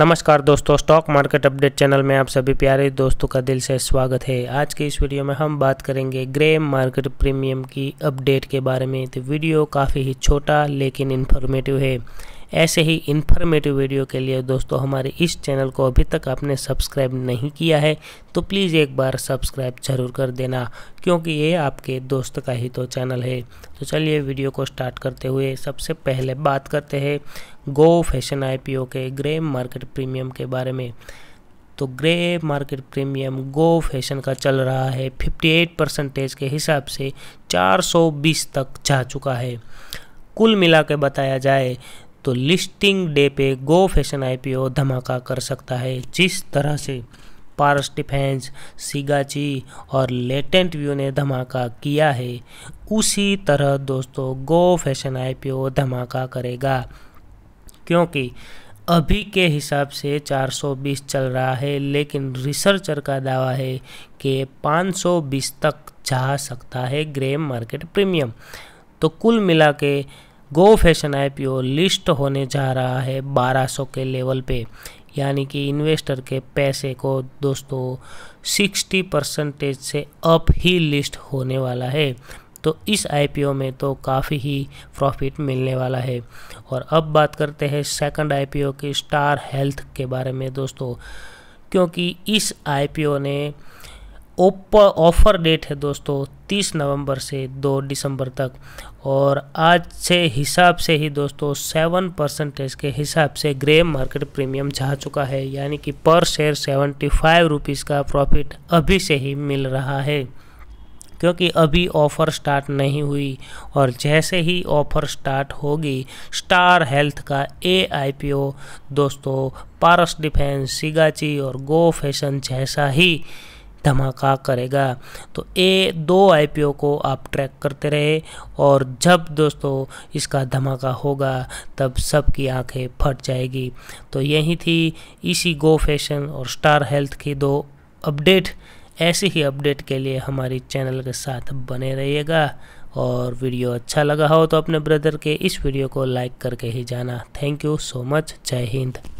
नमस्कार दोस्तों stock market update channel में आप सभी प्यारे दोस्तों का दिल से स्वागत है आज के इस वीडियो में हम बात करेंगे ग्रे मार्केट प्रीमियम की अपडेट के बारे में तो वीडियो काफ़ी ही छोटा लेकिन इन्फॉर्मेटिव है ऐसे ही इन्फॉर्मेटिव वीडियो के लिए दोस्तों हमारे इस चैनल को अभी तक आपने सब्सक्राइब नहीं किया है तो प्लीज़ एक बार सब्सक्राइब ज़रूर कर देना क्योंकि ये आपके दोस्त का ही तो चैनल है तो चलिए वीडियो को स्टार्ट करते हुए सबसे पहले बात करते हैं गो फैशन आई के ग्रे मार्केट प्रीमियम के बारे में तो grey market premium go fashion का चल रहा है 58 परसेंटेज के हिसाब से 420 तक जा चुका है कुल मिला के बताया जाए तो लिस्टिंग डे पे गो फैशन आईपीओ धमाका कर सकता है जिस तरह से पारस डिफेंस सिगाची और लेटेंट व्यू ने धमाका किया है उसी तरह दोस्तों गो फैशन आईपीओ धमाका करेगा क्योंकि अभी के हिसाब से 420 चल रहा है लेकिन रिसर्चर का दावा है कि 520 तक जा सकता है ग्रे मार्केट प्रीमियम तो कुल मिला के गो फैशन आई लिस्ट होने जा रहा है 1200 के लेवल पे यानी कि इन्वेस्टर के पैसे को दोस्तों 60 परसेंटेज से अप ही लिस्ट होने वाला है तो इस आई में तो काफ़ी ही प्रॉफिट मिलने वाला है और अब बात करते हैं सेकंड आईपीओ की स्टार हेल्थ के बारे में दोस्तों क्योंकि इस आई ने ऑफर डेट है दोस्तों 30 नवंबर से 2 दिसंबर तक और आज से हिसाब से ही दोस्तों 7 परसेंटेज के हिसाब से ग्रे मार्केट प्रीमियम जा चुका है यानी कि पर शेयर 75 रुपीज़ का प्रॉफिट अभी से ही मिल रहा है क्योंकि अभी ऑफ़र स्टार्ट नहीं हुई और जैसे ही ऑफ़र स्टार्ट होगी स्टार हेल्थ का ए दोस्तों पारस डिफेंस सिगाची और गो फैशन जैसा ही धमाका करेगा तो ये दो आईपीओ को आप ट्रैक करते रहे और जब दोस्तों इसका धमाका होगा तब सबकी आंखें फट जाएगी तो यही थी इसी गो फैशन और स्टार हेल्थ की दो अपडेट ऐसी ही अपडेट के लिए हमारी चैनल के साथ बने रहिएगा और वीडियो अच्छा लगा हो तो अपने ब्रदर के इस वीडियो को लाइक करके ही जाना थैंक यू सो मच जय हिंद